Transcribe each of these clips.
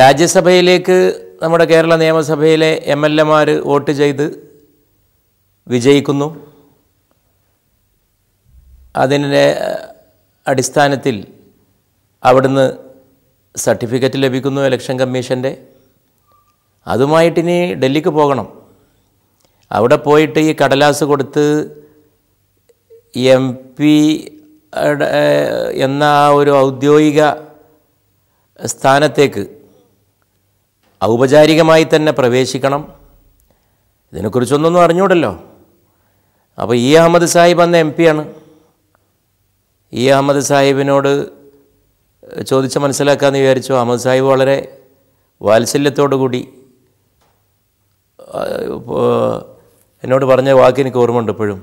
രാജ്യസഭയിലേക്ക് നമ്മുടെ കേരള നിയമസഭയിലെ എം എൽ എമാർ വോട്ട് ചെയ്ത് വിജയിക്കുന്നു അതിൻ്റെ അടിസ്ഥാനത്തിൽ അവിടുന്ന് സർട്ടിഫിക്കറ്റ് ലഭിക്കുന്നു ഇലക്ഷൻ കമ്മീഷൻ്റെ അതുമായിട്ടിനി ഡൽഹിക്ക് പോകണം അവിടെ പോയിട്ട് ഈ കടലാസ് കൊടുത്ത് എം പി എന്ന ആ ഒരു ഔദ്യോഗിക സ്ഥാനത്തേക്ക് ഔപചാരികമായി തന്നെ പ്രവേശിക്കണം ഇതിനെക്കുറിച്ചൊന്നൊന്നും അറിഞ്ഞൂടല്ലോ അപ്പോൾ ഇ അഹമ്മദ് സാഹിബ് അന്ന് എം പിയാണ് ഇ അഹമ്മദ് സാഹിബിനോട് ചോദിച്ച് മനസ്സിലാക്കാമെന്ന് വിചാരിച്ചു അഹമ്മദ് സാഹിബ് വളരെ വാത്സല്യത്തോടു കൂടി എന്നോട് പറഞ്ഞ വാക്ക് എനിക്ക് ഓർമ്മയുണ്ട് ഇപ്പോഴും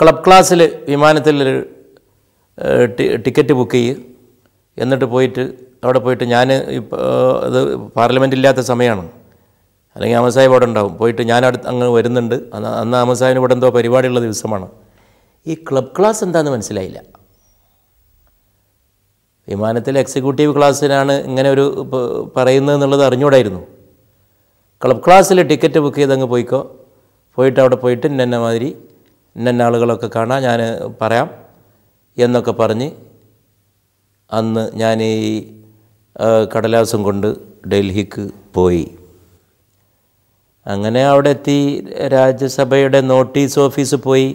ക്ലബ് ക്ലാസ്സിൽ വിമാനത്തിൽ ടിക്കറ്റ് ബുക്ക് ചെയ്യുക എന്നിട്ട് പോയിട്ട് അവിടെ പോയിട്ട് ഞാൻ ഇത് പാർലമെൻ്റ് ഇല്ലാത്ത സമയമാണ് അല്ലെങ്കിൽ അമസായി അവിടെ ഉണ്ടാവും പോയിട്ട് ഞാൻ അടുത്ത് അങ്ങ് വരുന്നുണ്ട് അന്ന് അന്ന് അമസാഹിബിന് ഇവിടെ എന്തോ പരിപാടിയുള്ള ദിവസമാണ് ഈ ക്ലബ് ക്ലാസ് എന്താണെന്ന് മനസ്സിലായില്ല വിമാനത്തിൽ എക്സിക്യൂട്ടീവ് ക്ലാസ്സിനാണ് ഇങ്ങനെ ഒരു പറയുന്നത് എന്നുള്ളത് അറിഞ്ഞുകൂടായിരുന്നു ക്ലബ് ക്ലാസ്സിൽ ടിക്കറ്റ് ബുക്ക് ചെയ്തങ്ങ് പോയിക്കോ പോയിട്ട് അവിടെ പോയിട്ട് ഇന്ന മാതിരി ഇന്ന ആളുകളൊക്കെ കാണാം ഞാൻ പറയാം എന്നൊക്കെ പറഞ്ഞ് അന്ന് ഞാൻ ഈ കടലാസം കൊണ്ട് ഡൽഹിക്ക് പോയി അങ്ങനെ അവിടെ എത്തി രാജ്യസഭയുടെ നോട്ടീസ് ഓഫീസ് പോയി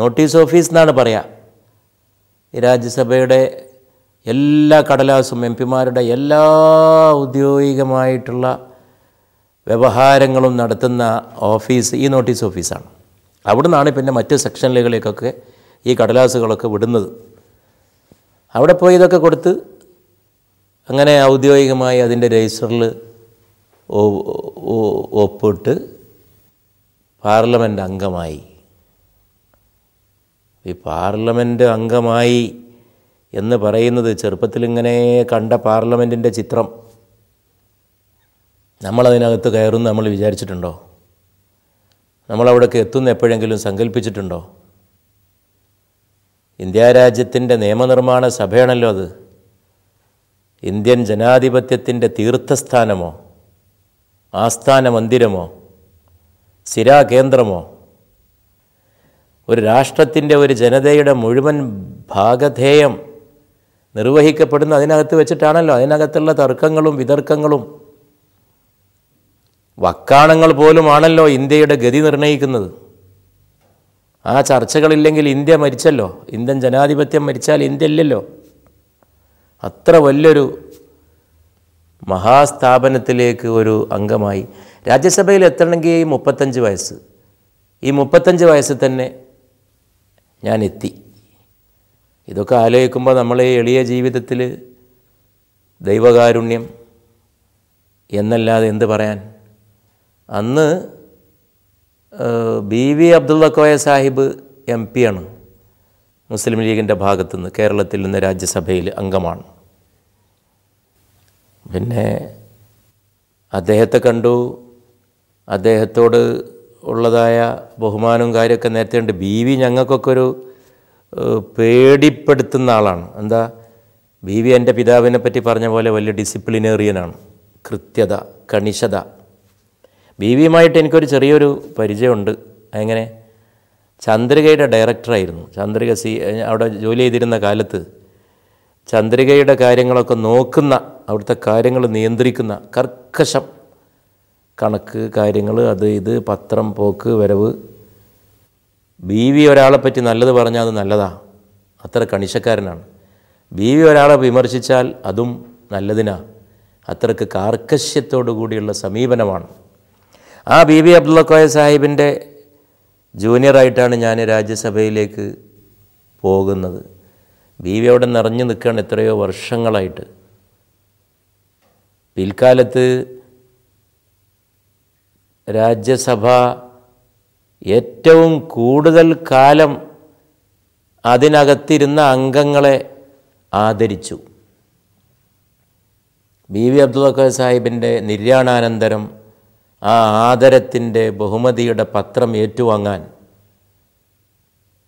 നോട്ടീസ് ഓഫീസ് എന്നാണ് പറയാം രാജ്യസഭയുടെ എല്ലാ കടലാസും എം പിമാരുടെ എല്ലാ ഔദ്യോഗികമായിട്ടുള്ള വ്യവഹാരങ്ങളും നടത്തുന്ന ഓഫീസ് ഈ നോട്ടീസ് ഓഫീസാണ് അവിടുന്നാണ് പിന്നെ മറ്റ് സെക്ഷനിലേക്കൊക്കെ ഈ കടലാസുകളൊക്കെ വിടുന്നത് അവിടെ പോയി ഇതൊക്കെ കൊടുത്ത് അങ്ങനെ ഔദ്യോഗികമായി അതിൻ്റെ രജിസ്റ്ററിൽ ഒപ്പിട്ട് പാർലമെൻ്റ് അംഗമായി ഈ പാർലമെൻ്റ് അംഗമായി എന്ന് പറയുന്നത് ചെറുപ്പത്തിൽ ഇങ്ങനെ കണ്ട പാർലമെൻറ്റിൻ്റെ ചിത്രം നമ്മളതിനകത്ത് കയറുമെന്ന് നമ്മൾ വിചാരിച്ചിട്ടുണ്ടോ നമ്മളവിടേക്ക് എത്തുന്ന എപ്പോഴെങ്കിലും സങ്കല്പിച്ചിട്ടുണ്ടോ ഇന്ത്യ രാജ്യത്തിൻ്റെ നിയമനിർമ്മാണ സഭയാണല്ലോ അത് ഇന്ത്യൻ ജനാധിപത്യത്തിൻ്റെ തീർത്ഥസ്ഥാനമോ ആസ്ഥാന മന്ദിരമോ സിരാകേന്ദ്രമോ ഒരു രാഷ്ട്രത്തിൻ്റെ ഒരു ജനതയുടെ മുഴുവൻ ഭാഗധേയം നിർവഹിക്കപ്പെടുന്ന അതിനകത്ത് വെച്ചിട്ടാണല്ലോ അതിനകത്തുള്ള തർക്കങ്ങളും വിതർക്കങ്ങളും വക്കാണങ്ങൾ പോലുമാണല്ലോ ഇന്ത്യയുടെ ഗതി നിർണ്ണയിക്കുന്നത് ആ ചർച്ചകളില്ലെങ്കിൽ ഇന്ത്യ മരിച്ചല്ലോ ഇന്ത്യൻ ജനാധിപത്യം മരിച്ചാൽ ഇന്ത്യ ഇല്ലല്ലോ അത്ര വലിയൊരു മഹാസ്ഥാപനത്തിലേക്ക് ഒരു അംഗമായി രാജ്യസഭയിൽ എത്തണമെങ്കിൽ മുപ്പത്തഞ്ച് വയസ്സ് ഈ മുപ്പത്തഞ്ച് വയസ്സിൽ തന്നെ ഞാൻ എത്തി ഇതൊക്കെ ആലോചിക്കുമ്പോൾ നമ്മളെ എളിയ ജീവിതത്തിൽ ദൈവകാരുണ്യം എന്നല്ലാതെ എന്ത് പറയാൻ അന്ന് B V Koya Sahib M ആണ് മുസ്ലിം ലീഗിൻ്റെ ഭാഗത്തു നിന്ന് കേരളത്തിൽ നിന്ന് രാജ്യസഭയിൽ അംഗമാണ് പിന്നെ അദ്ദേഹത്തെ കണ്ടു അദ്ദേഹത്തോട് ഉള്ളതായ ബഹുമാനവും കാര്യമൊക്കെ നേരത്തെ ഉണ്ട് ബി വി ഞങ്ങൾക്കൊക്കെ ഒരു പേടിപ്പെടുത്തുന്ന ആളാണ് എന്താ ബി വി എൻ്റെ പിതാവിനെ പറ്റി പറഞ്ഞ പോലെ വലിയ ഡിസിപ്ലിനേറിയനാണ് കൃത്യത കണിശത ബി വിയുമായിട്ട് എനിക്കൊരു ചെറിയൊരു പരിചയമുണ്ട് എങ്ങനെ ചന്ദ്രികയുടെ ഡയറക്ടറായിരുന്നു ചന്ദ്രിക സി അവിടെ ജോലി ചെയ്തിരുന്ന കാലത്ത് ചന്ദ്രികയുടെ കാര്യങ്ങളൊക്കെ നോക്കുന്ന അവിടുത്തെ കാര്യങ്ങൾ നിയന്ത്രിക്കുന്ന കർക്കശം കണക്ക് കാര്യങ്ങൾ അത് ഇത് പത്രം പോക്ക് വരവ് ബി വി ഒരാളെ പറ്റി നല്ലത് പറഞ്ഞാൽ അത് നല്ലതാ അത്ര കണിശക്കാരനാണ് ബി വി ഒരാളെ വിമർശിച്ചാൽ അതും നല്ലതിനാണ് അത്രക്ക് കാർക്കശ്യത്തോടു കൂടിയുള്ള സമീപനമാണ് ആ ബി ബി കോയ സാഹിബിൻ്റെ ജൂനിയറായിട്ടാണ് ഞാൻ രാജ്യസഭയിലേക്ക് പോകുന്നത് ബി വി അവിടെ നിറഞ്ഞു നിൽക്കുകയാണ് എത്രയോ വർഷങ്ങളായിട്ട് പിൽക്കാലത്ത് രാജ്യസഭ ഏറ്റവും കൂടുതൽ കാലം അതിനകത്തിരുന്ന അംഗങ്ങളെ ആദരിച്ചു ബി വി അബ്ദുള്ള സാഹിബിൻ്റെ നിര്യാണാനന്തരം ആ ആദരത്തിൻ്റെ ബഹുമതിയുടെ പത്രം ഏറ്റുവാങ്ങാൻ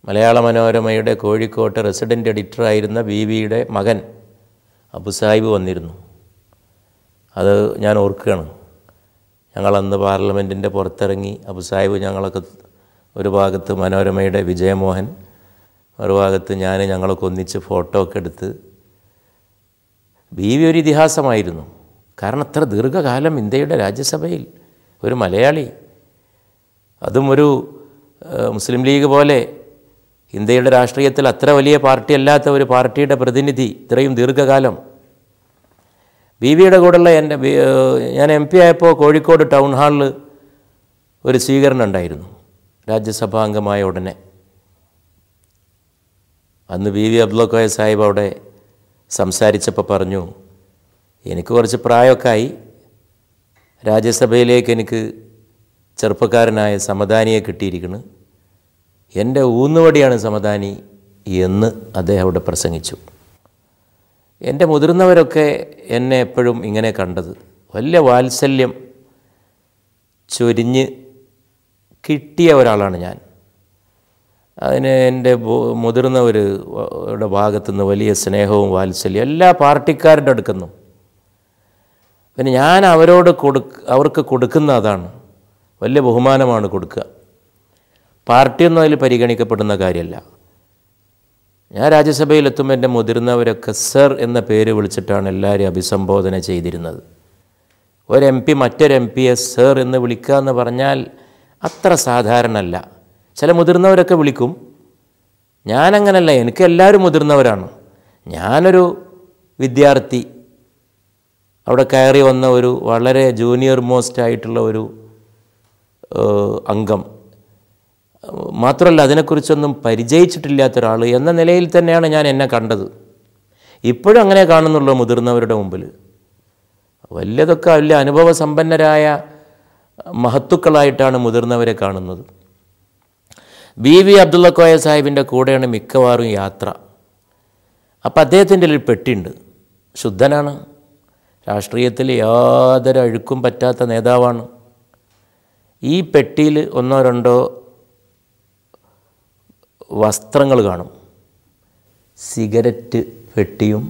മലയാള മനോരമയുടെ കോഴിക്കോട്ട് റെസിഡൻ്റ് എഡിറ്ററായിരുന്ന ബി വിയുടെ മകൻ അബു സാഹിബ് വന്നിരുന്നു അത് ഞാൻ ഓർക്കുകയാണ് ഞങ്ങളന്ന് പാർലമെൻറ്റിൻ്റെ പുറത്തിറങ്ങി അബു സാഹിബ് ഞങ്ങളൊക്കെ ഒരു ഭാഗത്ത് മനോരമയുടെ വിജയമോഹൻ ഒരു ഭാഗത്ത് ഞാൻ ഞങ്ങളൊക്കെ ഒന്നിച്ച് ഫോട്ടോ ഒക്കെ എടുത്ത് ബി വി ഒരു ഇതിഹാസമായിരുന്നു കാരണം അത്ര ദീർഘകാലം ഇന്ത്യയുടെ രാജ്യസഭയിൽ ഒരു മലയാളി അതും ഒരു മുസ്ലിം ലീഗ് പോലെ ഇന്ത്യയുടെ രാഷ്ട്രീയത്തിൽ അത്ര വലിയ പാർട്ടി അല്ലാത്ത ഒരു പാർട്ടിയുടെ പ്രതിനിധി ഇത്രയും ദീർഘകാലം ബി വിയുടെ കൂടെയുള്ള എൻ്റെ ഞാൻ എം പി ആയപ്പോൾ കോഴിക്കോട് ടൗൺ ഹാളിൽ ഒരു സ്വീകരണം ഉണ്ടായിരുന്നു രാജ്യസഭാ അംഗമായ ഉടനെ അന്ന് വി വി അബ്ദുൽക്കോയ സാഹിബ് അവിടെ സംസാരിച്ചപ്പോൾ പറഞ്ഞു എനിക്ക് കുറച്ച് പ്രായമൊക്കെ ആയി രാജ്യസഭയിലേക്ക് എനിക്ക് ചെറുപ്പക്കാരനായ സമദാനിയെ കിട്ടിയിരിക്കുന്നു എൻ്റെ ഊന്നുവടിയാണ് സമദാനി എന്ന് അദ്ദേഹം അവിടെ പ്രസംഗിച്ചു എൻ്റെ മുതിർന്നവരൊക്കെ എന്നെ എപ്പോഴും ഇങ്ങനെ കണ്ടത് വലിയ വാത്സല്യം ചൊരിഞ്ഞ് കിട്ടിയ ഒരാളാണ് ഞാൻ അതിന് എൻ്റെ മുതിർന്നവരുടെ ഭാഗത്തുനിന്ന് വലിയ സ്നേഹവും വാത്സല്യം എല്ലാ പാർട്ടിക്കാരുടെ അടുക്കുന്നു പിന്നെ ഞാൻ അവരോട് കൊടുക്ക അവർക്ക് കൊടുക്കുന്ന അതാണ് വലിയ ബഹുമാനമാണ് കൊടുക്കുക പാർട്ടിയൊന്നും അതിൽ പരിഗണിക്കപ്പെടുന്ന കാര്യമല്ല ഞാൻ രാജ്യസഭയിൽ എത്തുമ്പോൾ എൻ്റെ മുതിർന്നവരൊക്കെ സർ എന്ന പേര് വിളിച്ചിട്ടാണ് എല്ലാവരും അഭിസംബോധന ചെയ്തിരുന്നത് ഒരു എം പി മറ്റൊരു എം പിയെ സർ എന്ന് വിളിക്കുക എന്ന് പറഞ്ഞാൽ അത്ര സാധാരണല്ല ചില മുതിർന്നവരൊക്കെ വിളിക്കും ഞാനങ്ങനല്ല എനിക്ക് എല്ലാവരും മുതിർന്നവരാണ് ഞാനൊരു വിദ്യാർത്ഥി അവിടെ കയറി വന്ന ഒരു വളരെ ജൂനിയർ മോസ്റ്റ് ആയിട്ടുള്ള ഒരു അംഗം മാത്രമല്ല അതിനെക്കുറിച്ചൊന്നും പരിചയിച്ചിട്ടില്ലാത്ത ഒരാൾ എന്ന നിലയിൽ തന്നെയാണ് ഞാൻ എന്നെ കണ്ടത് ഇപ്പോഴും അങ്ങനെ കാണുന്നുള്ളൂ മുതിർന്നവരുടെ മുമ്പിൽ വലിയതൊക്കെ വലിയ അനുഭവസമ്പന്നരായ മഹത്തുക്കളായിട്ടാണ് മുതിർന്നവരെ കാണുന്നത് ബി വി അബ്ദുള്ള കോയ സാഹിബിൻ്റെ കൂടെയാണ് മിക്കവാറും യാത്ര അപ്പം അദ്ദേഹത്തിൻ്റെ ഒരു പെട്ടിയുണ്ട് ശുദ്ധനാണ് രാഷ്ട്രീയത്തിൽ യാതൊരു അഴുക്കും പറ്റാത്ത നേതാവാണ് ഈ പെട്ടിയിൽ ഒന്നോ രണ്ടോ വസ്ത്രങ്ങൾ കാണും സിഗരറ്റ് പെട്ടിയും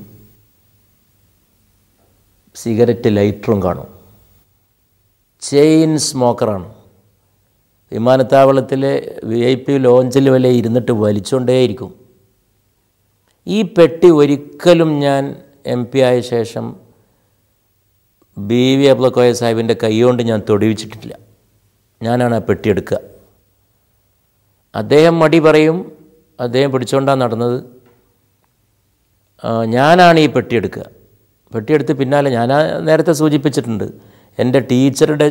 സിഗരറ്റ് ലൈറ്ററും കാണും ചെയിൻ സ്മോക്കറാണ് വിമാനത്താവളത്തിലെ വി ഐ പി ലോഞ്ചിൽ വരെ ഇരുന്നിട്ട് വലിച്ചുകൊണ്ടേയിരിക്കും ഈ പെട്ടി ഒരിക്കലും ഞാൻ എം പി ആയ ശേഷം ബി വി അബ്ലക്കോയ സാഹിബിൻ്റെ കൈകൊണ്ട് ഞാൻ തൊടിവിച്ചിട്ടില്ല ഞാനാണ് ആ പെട്ടി എടുക്കുക അദ്ദേഹം മടി പറയും അദ്ദേഹം പിടിച്ചോണ്ടാണ് നടന്നത് ഞാനാണ് ഈ പെട്ടി എടുക്കുക പെട്ടിയെടുത്ത് പിന്നാലെ ഞാൻ നേരത്തെ സൂചിപ്പിച്ചിട്ടുണ്ട് എൻ്റെ ടീച്ചറുടെ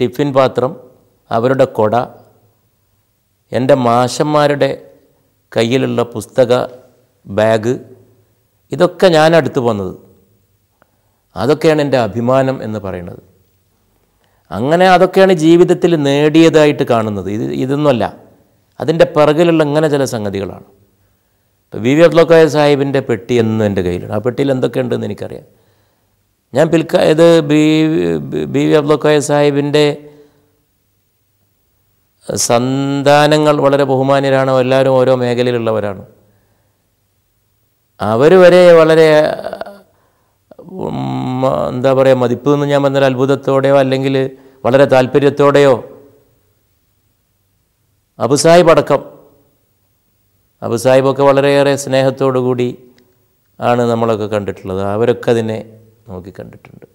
ടിഫിൻ പാത്രം അവരുടെ കൊട എൻ്റെ മാഷന്മാരുടെ കയ്യിലുള്ള പുസ്തക ബാഗ് ഇതൊക്കെ ഞാൻ അടുത്ത് വന്നത് അതൊക്കെയാണ് എൻ്റെ അഭിമാനം എന്ന് പറയുന്നത് അങ്ങനെ അതൊക്കെയാണ് ജീവിതത്തിൽ നേടിയതായിട്ട് കാണുന്നത് ഇത് ഇതൊന്നുമല്ല അതിൻ്റെ പിറകിലുള്ള ഇങ്ങനെ ചില സംഗതികളാണ് ഇപ്പോൾ വി വി അബ്ദുള്ളക്കായ സാഹിബിൻ്റെ പെട്ടി എന്നും എൻ്റെ കയ്യിലുണ്ട് ആ പെട്ടിയിൽ എന്തൊക്കെ എനിക്കറിയാം ഞാൻ പിൽക്ക ഇത് ബി വി അബ്ദുള്ളക്കായ സാഹിബിൻ്റെ സന്താനങ്ങൾ വളരെ ബഹുമാന്യരാണ് എല്ലാവരും ഓരോ മേഖലയിലുള്ളവരാണ് അവർ വരെ വളരെ എന്താ പറയുക മതിപ്പ് എന്ന് ഞാൻ പറഞ്ഞാൽ അത്ഭുതത്തോടെയോ അല്ലെങ്കിൽ വളരെ താല്പര്യത്തോടെയോ അബുസാഹിബ് അടക്കം അബുസാഹിബൊക്കെ വളരെയേറെ സ്നേഹത്തോടു കൂടി ആണ് നമ്മളൊക്കെ കണ്ടിട്ടുള്ളത് അവരൊക്കെ അതിനെ നോക്കി കണ്ടിട്ടുണ്ട്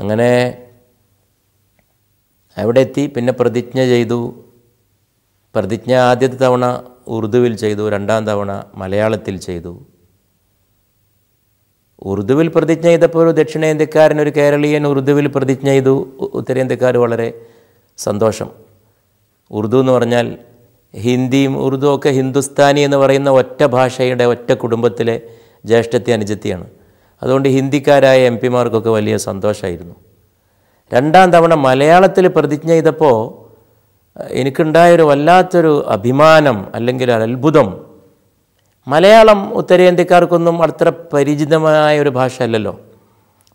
അങ്ങനെ അവിടെ എത്തി പിന്നെ പ്രതിജ്ഞ ചെയ്തു പ്രതിജ്ഞ ആദ്യത്തെ തവണ ഉറുദുവിൽ ചെയ്തു രണ്ടാം തവണ മലയാളത്തിൽ ചെയ്തു ഉറുദുവിൽ പ്രതിജ്ഞ ചെയ്തപ്പോൾ ഒരു ദക്ഷിണേന്ത്യക്കാരൻ ഒരു കേരളീയൻ ഉറുദുവിൽ പ്രതിജ്ഞ ചെയ്തു ഉത്തരേന്ത്യക്കാർ വളരെ സന്തോഷം ഉറുദു എന്ന് പറഞ്ഞാൽ ഹിന്ദിയും ഉറുദു ഒക്കെ ഹിന്ദുസ്ഥാനി എന്ന് പറയുന്ന ഒറ്റ ഭാഷയുടെ ഒറ്റ കുടുംബത്തിലെ ജ്യേഷ്ഠത്തെ അനുജത്തിയാണ് അതുകൊണ്ട് ഹിന്ദിക്കാരായ എം പിമാർക്കൊക്കെ വലിയ സന്തോഷമായിരുന്നു രണ്ടാം തവണ മലയാളത്തിൽ പ്രതിജ്ഞ ചെയ്തപ്പോൾ എനിക്കുണ്ടായൊരു വല്ലാത്തൊരു അഭിമാനം അല്ലെങ്കിൽ ഒരു അത്ഭുതം മലയാളം ഉത്തരേന്ത്യക്കാർക്കൊന്നും അത്ര പരിചിതമായ ഒരു ഭാഷ അല്ലല്ലോ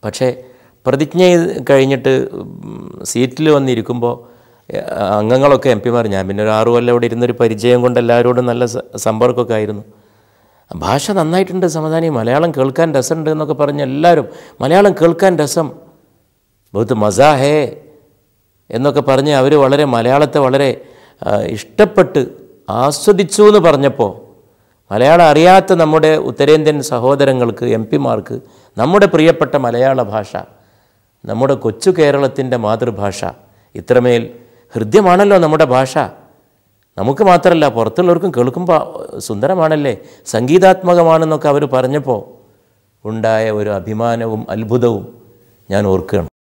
പക്ഷേ പ്രതിജ്ഞ കഴിഞ്ഞിട്ട് സീറ്റിൽ വന്നിരിക്കുമ്പോൾ അംഗങ്ങളൊക്കെ എം പിമാർ ഞാൻ പിന്നെ ഒരു ആറു കൊല്ലം ഇവിടെ ഇരുന്നൊരു പരിചയം കൊണ്ട് എല്ലാവരോടും നല്ല സമ്പർക്കമൊക്കെ ആയിരുന്നു ഭാഷ നന്നായിട്ടുണ്ട് സമാധാനി മലയാളം കേൾക്കാൻ രസമുണ്ട് എന്നൊക്കെ പറഞ്ഞ് എല്ലാവരും മലയാളം കേൾക്കാൻ രസം ബഹുത്ത് മസാ ഹേ എന്നൊക്കെ പറഞ്ഞ് അവർ വളരെ മലയാളത്തെ വളരെ ഇഷ്ടപ്പെട്ട് ആസ്വദിച്ചു എന്ന് പറഞ്ഞപ്പോൾ മലയാളം അറിയാത്ത നമ്മുടെ ഉത്തരേന്ത്യൻ സഹോദരങ്ങൾക്ക് എം പിമാർക്ക് നമ്മുടെ പ്രിയപ്പെട്ട മലയാള ഭാഷ നമ്മുടെ കൊച്ചു കേരളത്തിൻ്റെ മാതൃഭാഷ ഇത്രമേൽ ഹൃദ്യമാണല്ലോ നമ്മുടെ ഭാഷ നമുക്ക് മാത്രമല്ല പുറത്തുള്ളവർക്കും കേൾക്കുമ്പോൾ സുന്ദരമാണല്ലേ സംഗീതാത്മകമാണെന്നൊക്കെ അവർ പറഞ്ഞപ്പോൾ ഉണ്ടായ ഒരു അഭിമാനവും അത്ഭുതവും ഞാൻ ഓർക്കുകയാണ്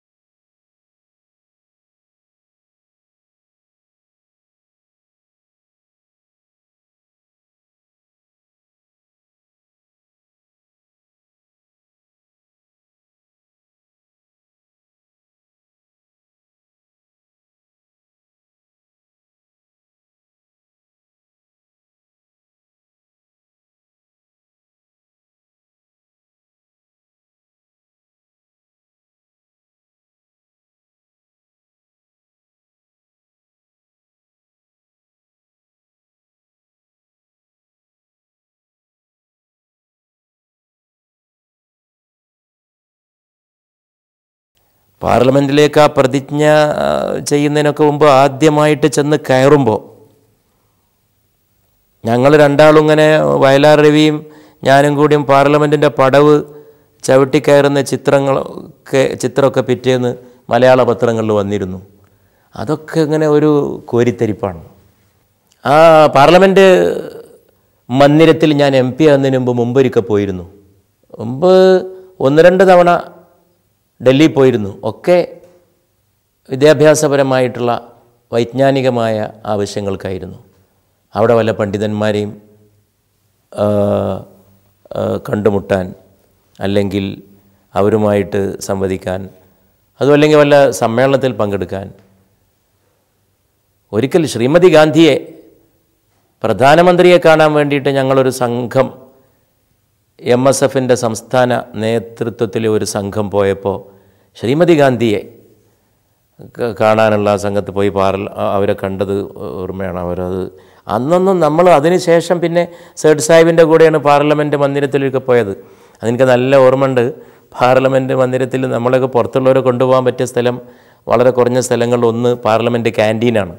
പാർലമെൻറ്റിലേക്ക് ആ പ്രതിജ്ഞ ചെയ്യുന്നതിനൊക്കെ മുമ്പ് ആദ്യമായിട്ട് ചെന്ന് കയറുമ്പോൾ ഞങ്ങൾ രണ്ടാളും ഇങ്ങനെ വയലാർ രവിയും ഞാനും കൂടിയും പാർലമെൻറ്റിൻ്റെ പടവ് ചവിട്ടി കയറുന്ന ചിത്രങ്ങളൊക്കെ ചിത്രമൊക്കെ പിറ്റേന്ന് മലയാള പത്രങ്ങളിൽ വന്നിരുന്നു അതൊക്കെ ഇങ്ങനെ ഒരു കോരിത്തരിപ്പാണ് ആ പാർലമെൻറ്റ് മന്ദിരത്തിൽ ഞാൻ എം പി ആകുന്നതിന് മുമ്പ് മുമ്പൊരിക്കൽ പോയിരുന്നു മുമ്പ് ഒന്ന് രണ്ട് തവണ ഡൽഹി പോയിരുന്നു ഒക്കെ വിദ്യാഭ്യാസപരമായിട്ടുള്ള വൈജ്ഞാനികമായ ആവശ്യങ്ങൾക്കായിരുന്നു അവിടെ വല്ല പണ്ഡിതന്മാരെയും കണ്ടുമുട്ടാൻ അല്ലെങ്കിൽ അവരുമായിട്ട് സംവദിക്കാൻ അതുമല്ലെങ്കിൽ വല്ല സമ്മേളനത്തിൽ പങ്കെടുക്കാൻ ഒരിക്കൽ ശ്രീമതി ഗാന്ധിയെ പ്രധാനമന്ത്രിയെ കാണാൻ വേണ്ടിയിട്ട് ഞങ്ങളൊരു സംഘം എം എസ് എഫിൻ്റെ സംസ്ഥാന നേതൃത്വത്തിലെ ഒരു സംഘം പോയപ്പോൾ ശ്രീമതി ഗാന്ധിയെ കാണാനുള്ള സംഘത്ത് പോയി പാറൽ അവരെ കണ്ടത് ഓർമ്മയാണ് അവരത് അന്നൊന്നും നമ്മൾ അതിനുശേഷം പിന്നെ സേഡ് സാഹിബിൻ്റെ കൂടെയാണ് പാർലമെൻറ്റ് മന്ദിരത്തിലൊക്കെ പോയത് അതെനിക്ക് നല്ല ഓർമ്മയുണ്ട് പാർലമെൻറ്റ് മന്ദിരത്തിൽ നമ്മളൊക്കെ പുറത്തുള്ളവരെ കൊണ്ടുപോകാൻ പറ്റിയ സ്ഥലം വളരെ കുറഞ്ഞ സ്ഥലങ്ങളിൽ ഒന്ന് പാർലമെൻറ്റ് ക്യാൻറ്റീനാണ്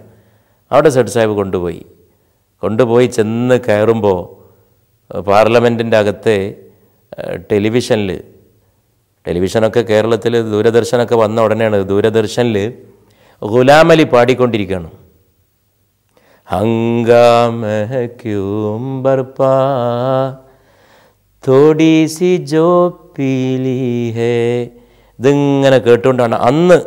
അവിടെ സേഡ് സാഹിബ് കൊണ്ടുപോയി കൊണ്ടുപോയി ചെന്ന് കയറുമ്പോൾ പാർലമെൻറ്റിൻ്റെ അകത്തെ ടെലിവിഷനിൽ ടെലിവിഷനൊക്കെ കേരളത്തിൽ ദൂരദർശനൊക്കെ വന്ന ഉടനെയാണ് ദൂരദർശനിൽ ഗുലാമലി പാടിക്കൊണ്ടിരിക്കുകയാണ് ഹേ ഇതിങ്ങനെ കേട്ടുകൊണ്ടാണ് അന്ന്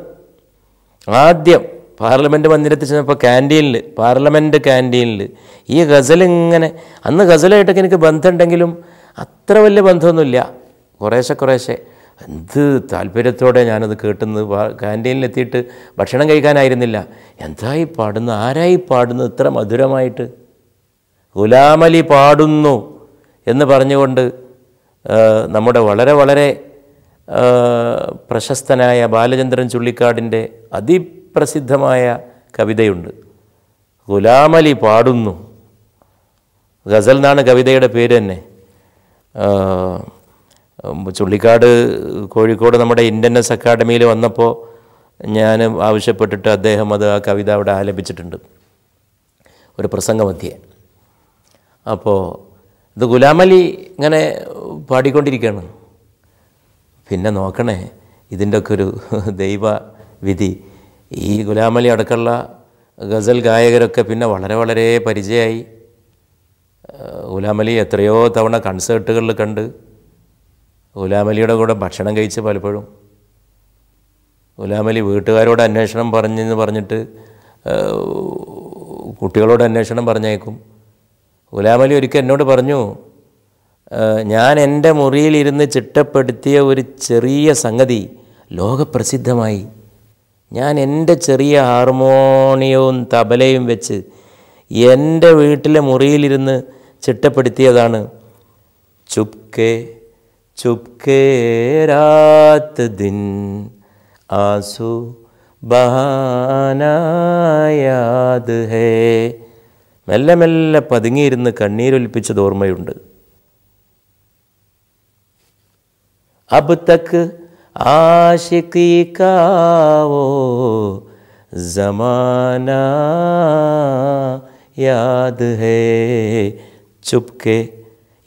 ആദ്യം പാർലമെൻറ്റ് മന്ദിരത്തിൽ ചെന്നപ്പോൾ ക്യാൻറ്റീനിൽ പാർലമെൻറ്റ് ക്യാൻറ്റീനിൽ ഈ ഗസൽ ഇങ്ങനെ അന്ന് ഗസലായിട്ടൊക്കെ എനിക്ക് ബന്ധമുണ്ടെങ്കിലും അത്ര വലിയ ബന്ധമൊന്നുമില്ല കുറേശ്ശെ കുറേശ്ശെ എന്ത് താല്പര്യത്തോടെ ഞാനത് കേട്ടെന്ന് ക്യാൻറ്റീനിലെത്തിയിട്ട് ഭക്ഷണം കഴിക്കാനായിരുന്നില്ല എന്തായി പാടുന്നു ആരായി പാടുന്നു ഇത്ര മധുരമായിട്ട് ഗുലാമലി പാടുന്നു എന്ന് പറഞ്ഞുകൊണ്ട് നമ്മുടെ വളരെ വളരെ പ്രശസ്തനായ ബാലചന്ദ്രൻ ചുള്ളിക്കാടിൻ്റെ അതി പ്രസിദ്ധമായ കവിതയുണ്ട് ഗുലാമലി പാടുന്നു ഗസൽ എന്നാണ് കവിതയുടെ പേര് തന്നെ ചുള്ളിക്കാട് കോഴിക്കോട് നമ്മുടെ ഇൻഡനസ് അക്കാഡമിയിൽ വന്നപ്പോൾ ഞാൻ ആവശ്യപ്പെട്ടിട്ട് അദ്ദേഹം അത് ആ കവിത അവിടെ ആലപിച്ചിട്ടുണ്ട് ഒരു പ്രസംഗമധ്യേ അപ്പോൾ ഇത് ഗുലാമലി ഇങ്ങനെ പാടിക്കൊണ്ടിരിക്കുകയാണ് പിന്നെ നോക്കണേ ഇതിൻ്റെയൊക്കെ ഒരു ദൈവവിധി ഈ ഗുലാമലി അടക്കമുള്ള ഗസൽ ഗായകരൊക്കെ പിന്നെ വളരെ വളരെ പരിചയമായി ഗുലാമലി എത്രയോ തവണ കൺസേർട്ടുകളിൽ കണ്ട് ഗുലാമലിയുടെ കൂടെ ഭക്ഷണം കഴിച്ച് പലപ്പോഴും ഗുലാമലി വീട്ടുകാരോട് അന്വേഷണം പറഞ്ഞെന്ന് പറഞ്ഞിട്ട് കുട്ടികളോട് അന്വേഷണം പറഞ്ഞേക്കും ഗുലാമലി ഒരിക്കൽ എന്നോട് പറഞ്ഞു ഞാൻ എൻ്റെ മുറിയിലിരുന്ന് ചിട്ടപ്പെടുത്തിയ ഒരു ചെറിയ സംഗതി ലോകപ്രസിദ്ധമായി ഞാൻ എൻ്റെ ചെറിയ ഹാർമോണിയവും തബലയും വെച്ച് എൻ്റെ വീട്ടിലെ മുറിയിലിരുന്ന് ചിട്ടപ്പെടുത്തിയതാണ് ചുപ്കെ ചുപ്കെ രാത്ത് ദിൻ ആസു ബഹാനായാത് ഹേ മെല്ലെ മെല്ലെ പതുങ്ങിയിരുന്ന് കണ്ണീരൊലിപ്പിച്ചത് ഓർമ്മയുണ്ട് അബ് തക്ക് आशिकी കാവോ वो ज़माना യാദ് ഹേ ചുപ്കെ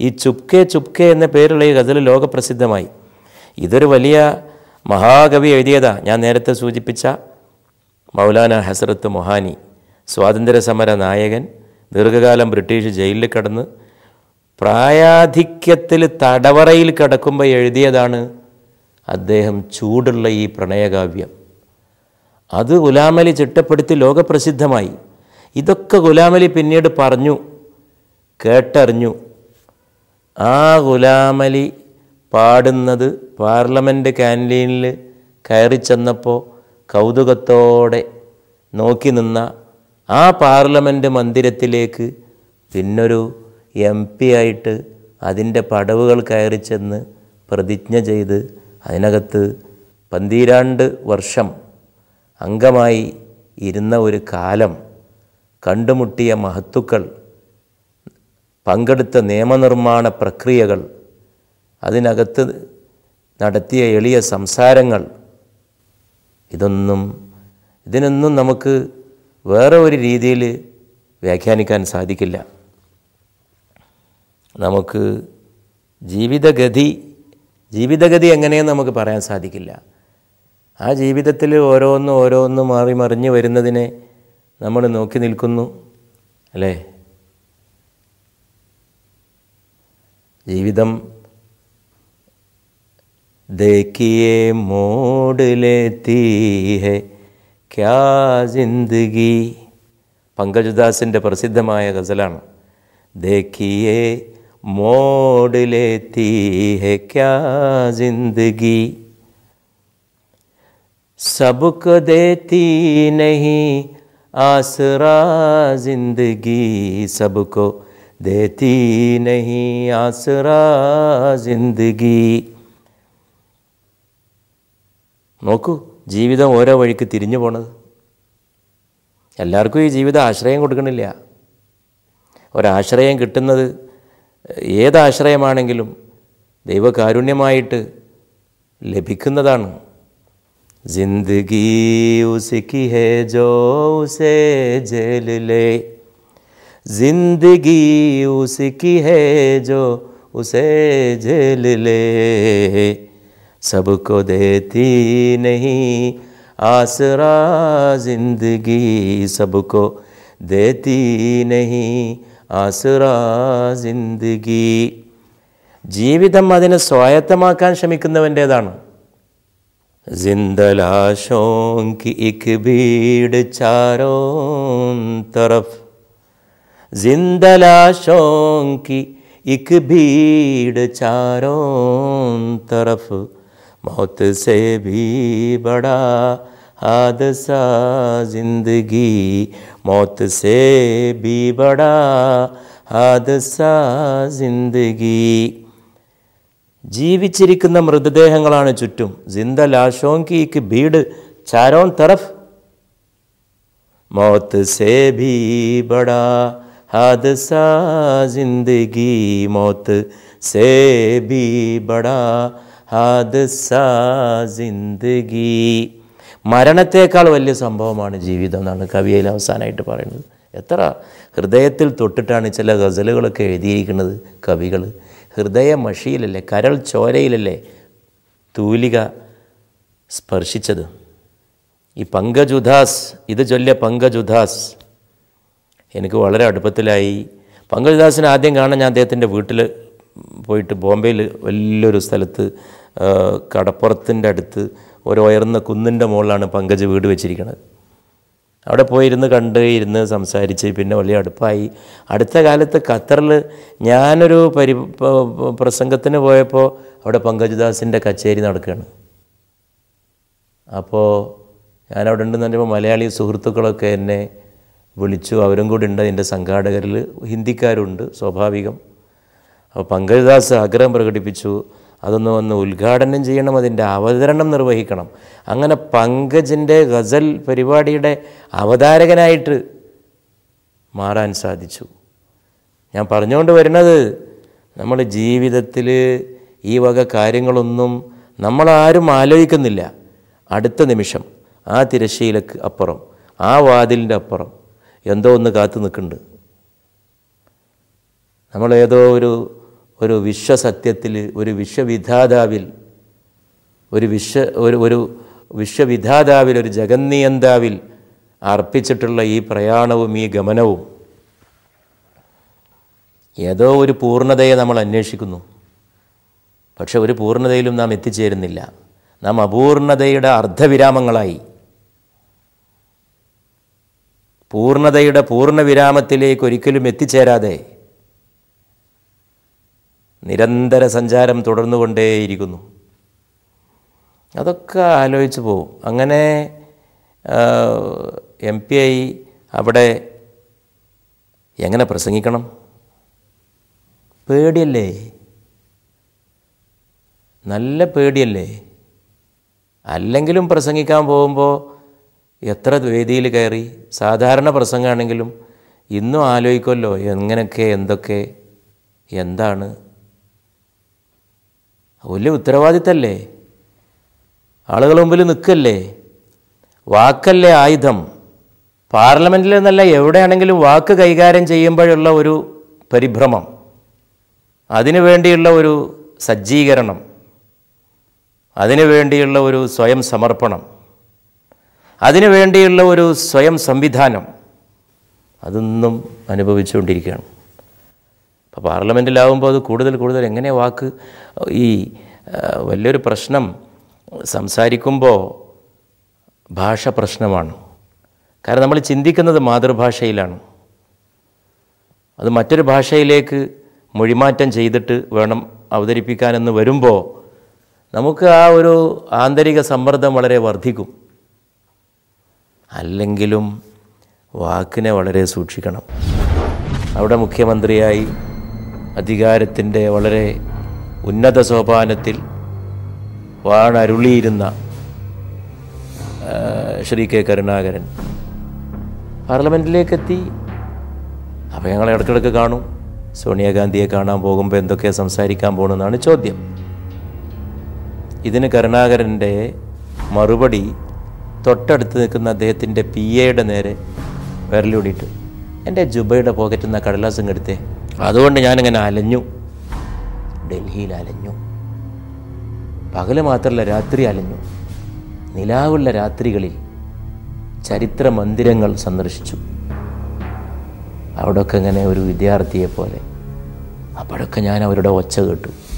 ഈ ചുപ്കെ ചുപ്കെ എന്ന പേരുള്ള ഈ ഗസൽ ലോകപ്രസിദ്ധമായി ഇതൊരു വലിയ മഹാകവി എഴുതിയതാ ഞാൻ നേരത്തെ സൂചിപ്പിച്ച മൗലാന ഹസരത്ത് മൊഹാനി സ്വാതന്ത്ര്യ സമര നായകൻ ദീർഘകാലം ബ്രിട്ടീഷ് ജയിലിൽ കടന്ന് പ്രായാധിക്യത്തിൽ തടവറയിൽ കിടക്കുമ്പോൾ എഴുതിയതാണ് അദ്ദേഹം ചൂടുള്ള ഈ പ്രണയകാവ്യം അത് ഗുലാമലി ചിട്ടപ്പെടുത്തി ലോകപ്രസിദ്ധമായി ഇതൊക്കെ ഗുലാമലി പിന്നീട് പറഞ്ഞു കേട്ടറിഞ്ഞു ആ ഗുലാമലി പാടുന്നത് പാർലമെൻ്റ് ക്യാൻറ്റീനിൽ കയറി ചെന്നപ്പോൾ കൗതുകത്തോടെ നോക്കി നിന്ന ആ പാർലമെൻറ്റ് മന്ദിരത്തിലേക്ക് പിന്നൊരു എം പി ആയിട്ട് അതിൻ്റെ പടവുകൾ കയറി ചെന്ന് പ്രതിജ്ഞ ചെയ്ത് അതിനകത്ത് പന്തിരാണ്ട് വർഷം അംഗമായി ഇരുന്ന ഒരു കാലം കണ്ടുമുട്ടിയ മഹത്തുക്കൾ പങ്കെടുത്ത നിയമനിർമ്മാണ പ്രക്രിയകൾ അതിനകത്ത് നടത്തിയ എളിയ സംസാരങ്ങൾ ഇതൊന്നും ഇതിനൊന്നും നമുക്ക് വേറെ ഒരു രീതിയിൽ വ്യാഖ്യാനിക്കാൻ സാധിക്കില്ല നമുക്ക് ജീവിതഗതി ജീവിതഗതി എങ്ങനെയെന്ന് നമുക്ക് പറയാൻ സാധിക്കില്ല ആ ജീവിതത്തിൽ ഓരോന്ന് ഓരോന്ന് മാറി മറിഞ്ഞു വരുന്നതിനെ നമ്മൾ നോക്കി നിൽക്കുന്നു അല്ലേ ജീവിതം ദേക്കിയേ മോഡിലെ തീഹെ ക്യാ ജിന്ദഗി പങ്കജുദാസിൻ്റെ പ്രസിദ്ധമായ ഗസലാണ് ദേക്കിയേ मोड़ लेती है क्या जिंदगी सबक देती नहीं आसरा जिंदगी सबको देती नहीं ആസറാ ജിന്ദഗി നോക്കൂ ജീവിതം ഓരോ വഴിക്ക് തിരിഞ്ഞു പോണത് എല്ലാവർക്കും ഈ ജീവിതം ആശ്രയം കൊടുക്കണില്ല ഒരാശ്രയം കിട്ടുന്നത് ഏതാശ്രയമാണെങ്കിലും ദൈവകാരുണ്യമായിട്ട് ലഭിക്കുന്നതാണ് ജിന്ദഗി ഉസിക്കി ഹേ ജോ ഉസേ ജയിലേ ജിന്ദഗി ഉസിക്കി ഹേ ജോ ഉസേ ജയിലേ സബക്കോ देती नहीं आसरा जिंदगी सबको देती नहीं ആസുറാ ജിന്ദഗി ജീവിതം അതിനെ സ്വായത്തമാക്കാൻ ശ്രമിക്കുന്നവൻ്റേതാണ് ചാരോ തറഫ് ചാരോ തറഫ് മൗത്ത് സേ ഭീ ബടാ हादसा जिंदगी मौत से भी बड़ा हादसा जिंदगी ജീവിച്ചിരിക്കുന്ന മൃതദേഹങ്ങളാണ് ചുറ്റും ജിന്ദ ലാഷോങ്കിക്ക് ഭീഡ് ചാരോൻ തറഫ് മൗത്ത് സേ ഭീ ബടാ हादसा जिंदगी मौत से भी बड़ा हादसा जिंदगी മരണത്തേക്കാൾ വലിയ സംഭവമാണ് ജീവിതം എന്നാണ് കവിയയിൽ അവസാനമായിട്ട് പറയുന്നത് എത്ര ഹൃദയത്തിൽ തൊട്ടിട്ടാണ് ചില ഗസലുകളൊക്കെ എഴുതിയിരിക്കുന്നത് കവികൾ ഹൃദയ മഷിയിലല്ലേ കരൾ ചോരയിലല്ലേ തൂലിക സ്പർശിച്ചത് ഈ പങ്കജുദാസ് ഇത് ചൊല്ലിയ പങ്കജുദാസ് എനിക്ക് വളരെ അടുപ്പത്തിലായി പങ്കജുദാസിനെ ആദ്യം കാണാൻ ഞാൻ അദ്ദേഹത്തിൻ്റെ വീട്ടിൽ പോയിട്ട് ബോംബെയിൽ വലിയൊരു സ്ഥലത്ത് കടപ്പുറത്തിൻ്റെ അടുത്ത് ഒരു ഉയർന്ന കുന്നിൻ്റെ മുകളിലാണ് പങ്കജ് വീട് വെച്ചിരിക്കുന്നത് അവിടെ പോയിരുന്ന് കണ്ട് ഇരുന്ന് സംസാരിച്ച് പിന്നെ വലിയ അടുപ്പായി അടുത്ത കാലത്ത് ഖത്തറിൽ ഞാനൊരു പരി പ്രസംഗത്തിന് പോയപ്പോൾ അവിടെ പങ്കജദാസിൻ്റെ കച്ചേരി നടക്കുകയാണ് അപ്പോൾ ഞാനവിടെ ഉണ്ടെന്ന് പറയുമ്പോൾ മലയാളി സുഹൃത്തുക്കളൊക്കെ എന്നെ വിളിച്ചു അവരും കൂടി ഉണ്ട് എൻ്റെ സംഘാടകരിൽ ഹിന്ദിക്കാരുണ്ട് സ്വാഭാവികം അപ്പോൾ പങ്കജദാസ് ആഗ്രഹം പ്രകടിപ്പിച്ചു അതൊന്ന് വന്ന് ഉദ്ഘാടനം ചെയ്യണം അതിൻ്റെ അവതരണം നിർവഹിക്കണം അങ്ങനെ പങ്കജിൻ്റെ ഗസൽ പരിപാടിയുടെ അവതാരകനായിട്ട് മാറാൻ സാധിച്ചു ഞാൻ പറഞ്ഞുകൊണ്ട് വരുന്നത് നമ്മൾ ജീവിതത്തിൽ ഈ വക കാര്യങ്ങളൊന്നും നമ്മളാരും ആലോചിക്കുന്നില്ല അടുത്ത നിമിഷം ആ തിരശ്ശീലക്ക് അപ്പുറം ആ വാതിലിൻ്റെ അപ്പുറം എന്തോ ഒന്ന് കാത്തു നിൽക്കുന്നുണ്ട് നമ്മളേതോ ഒരു ഒരു വിശ്വസത്യത്തിൽ ഒരു വിശ്വവിധാതാവിൽ ഒരു വിശ്വ ഒരു ഒരു വിശ്വവിധാതാവിൽ ഒരു ജഗന്നിയന്താവിൽ അർപ്പിച്ചിട്ടുള്ള ഈ പ്രയാണവും ഈ ഗമനവും ഏതോ ഒരു പൂർണ്ണതയെ നമ്മൾ അന്വേഷിക്കുന്നു പക്ഷെ ഒരു പൂർണ്ണതയിലും നാം എത്തിച്ചേരുന്നില്ല നാം അപൂർണതയുടെ അർദ്ധവിരാമങ്ങളായി പൂർണ്ണതയുടെ പൂർണ്ണവിരാമത്തിലേക്ക് ഒരിക്കലും എത്തിച്ചേരാതെ നിരന്തര സഞ്ചാരം തുടർന്നുകൊണ്ടേയിരിക്കുന്നു അതൊക്കെ ആലോചിച്ച് പോവും അങ്ങനെ എം പി ഐ അവിടെ എങ്ങനെ പ്രസംഗിക്കണം പേടിയല്ലേ നല്ല പേടിയല്ലേ അല്ലെങ്കിലും പ്രസംഗിക്കാൻ പോകുമ്പോൾ എത്ര വേദിയിൽ കയറി സാധാരണ പ്രസംഗമാണെങ്കിലും ഇന്നും ആലോചിക്കുമല്ലോ എങ്ങനെയൊക്കെ എന്തൊക്കെ എന്താണ് വലിയ ഉത്തരവാദിത്തല്ലേ ആളുകൾ മുമ്പിൽ നിൽക്കല്ലേ വാക്കല്ലേ ആയുധം പാർലമെൻറ്റിൽ നിന്നല്ല എവിടെയാണെങ്കിലും വാക്ക് കൈകാര്യം ചെയ്യുമ്പോഴുള്ള ഒരു പരിഭ്രമം അതിനു വേണ്ടിയുള്ള ഒരു സജ്ജീകരണം അതിനു വേണ്ടിയുള്ള ഒരു സ്വയം സമർപ്പണം അതിനു വേണ്ടിയുള്ള ഒരു സ്വയം സംവിധാനം അതൊന്നും അനുഭവിച്ചുകൊണ്ടിരിക്കുകയാണ് ഇപ്പോൾ പാർലമെൻറ്റിലാവുമ്പോൾ അത് കൂടുതൽ കൂടുതൽ എങ്ങനെ വാക്ക് ഈ വലിയൊരു പ്രശ്നം സംസാരിക്കുമ്പോൾ ഭാഷ പ്രശ്നമാണ് കാരണം നമ്മൾ ചിന്തിക്കുന്നത് മാതൃഭാഷയിലാണ് അത് മറ്റൊരു ഭാഷയിലേക്ക് മൊഴിമാറ്റം ചെയ്തിട്ട് വേണം അവതരിപ്പിക്കാനെന്ന് വരുമ്പോൾ നമുക്ക് ആ ഒരു ആന്തരിക സമ്മർദ്ദം വളരെ വർദ്ധിക്കും അല്ലെങ്കിലും വാക്കിനെ വളരെ സൂക്ഷിക്കണം അവിടെ മുഖ്യമന്ത്രിയായി അധികാരത്തിൻ്റെ വളരെ ഉന്നത സോപാനത്തിൽ വാണരുളിയിരുന്ന ശ്രീ കെ കരുണാകരൻ പാർലമെൻറ്റിലേക്കെത്തി അപ്പോൾ ഞങ്ങൾ ഇടയ്ക്കിടയ്ക്ക് കാണും സോണിയാഗാന്ധിയെ കാണാൻ പോകുമ്പോൾ എന്തൊക്കെ സംസാരിക്കാൻ പോകണമെന്നാണ് ചോദ്യം ഇതിന് കരുണാകരൻ്റെ മറുപടി തൊട്ടടുത്ത് നിൽക്കുന്ന അദ്ദേഹത്തിൻ്റെ പി എയുടെ നേരെ വിരലൂടിയിട്ട് എൻ്റെ ജുബയുടെ പോക്കറ്റിൽ നിന്ന് കടലാസം എടുത്തേ അതുകൊണ്ട് ഞാനിങ്ങനെ അലഞ്ഞു ഡൽഹിയിൽ അലഞ്ഞു പകല് മാത്രമല്ല രാത്രി അലഞ്ഞു നിലാവുള്ള രാത്രികളിൽ ചരിത്ര മന്ദിരങ്ങൾ സന്ദർശിച്ചു അവിടെയൊക്കെ ഇങ്ങനെ ഒരു വിദ്യാർത്ഥിയെ പോലെ അപ്പോഴൊക്കെ ഞാൻ അവരുടെ ഒച്ച കേട്ടു